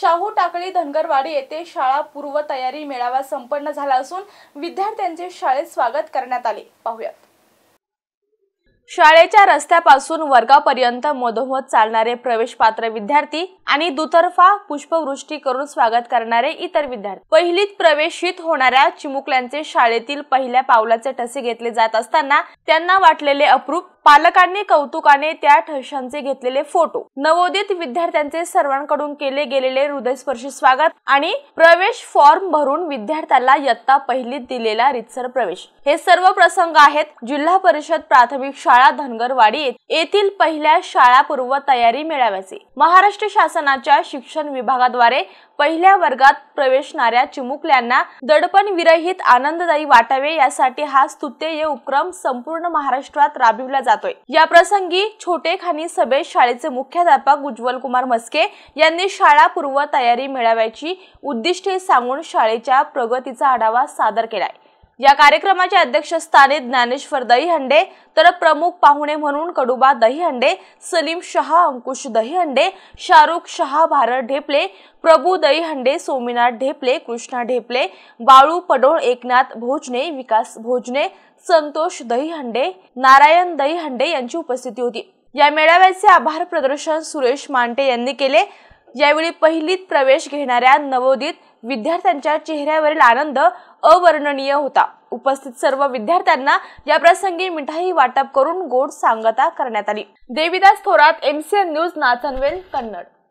शाहू टाकळी धनगरवाडी येथे शाळा पूर्व तयारी मेळावा संपन्न झाला असून विद्यार्थ्यांचे शाळेत स्वागत करण्यात आले पाहुयात शाळेच्या रस्त्यापासून वर्गापर्यंत मधोमध चालणारे प्रवेश पात्र विद्यार्थी आणि दुतर्फा पुष्पवृष्टी करून स्वागत करणारे इतर विद्यार्थी पहिलीत प्रवेशित होणाऱ्या चिमुकल्यांचे शाळेतील पहिल्या पावलाचे ठसे घेतले जात असताना त्यांना वाटलेले अप्रूप पालकांनी कौतुकाने त्या ठशांचे घेतलेले फोटो नवोदित विद्यार्थ्यांचे सर्वांकडून केले गेलेले हृदयस्पर्शी स्वागत आणि प्रवेश फॉर्म भरून विद्यार्थ्याला यत्ता पहिलीत दिलेला रितसर प्रवेश हे सर्व प्रसंग आहेत जिल्हा परिषद प्राथमिक शाळा धनगरवाडी येथील पहिल्या शाळा पूर्व तयारी मेळाव्याचे महाराष्ट्र शासनाच्या शिक्षण विभागाद्वारे पहिल्या वर्गात प्रवेशणाऱ्या चिमुकल्यांना दडपण विरहित आनंददायी वाटावे यासाठी हा स्तुत्यय उपक्रम संपूर्ण महाराष्ट्रात राबविला जातो जातोय या प्रसंगी छोटे खानी सभेत शाळेचे मुख्याध्यापक उज्ज्वल कुमार मस्के यांनी शाळा पूर्व तयारी मेळाव्याची उद्दिष्टे सांगून शाळेच्या प्रगतीचा आढावा सादर केलाय या कार्यक्रमाच्या अध्यक्षस्थानी ज्ञानेश्वर दहीहंडे तर प्रमुख पाहुणे म्हणून कडुबा दहीहंडे सलीम शहा अंकुश दहीहंडे शाहरुख शहा भारत ढेपले प्रभू दहीहंडे सोमीनाथ ढेपले कृष्णा ढेपले बाळू पडोळ एकनाथ भोजने विकास भोजने संतोष दहीहंडे नारायण दहीहंडे यांची उपस्थिती होती या मेळाव्याचे आभार प्रदर्शन सुरेश मांटे यांनी केले यावेळी पहिलीत प्रवेश घेणाऱ्या नवोदित विद्यार्थ्यांच्या चेहऱ्यावरील आनंद अवर्णनीय होता उपस्थित सर्व विद्यार्थ्यांना या प्रसंगी मिठाई वाटप करून गोड सांगता करण्यात आली देविदास थोरात एमसीएन न्यूज नाथनवेल कन्नड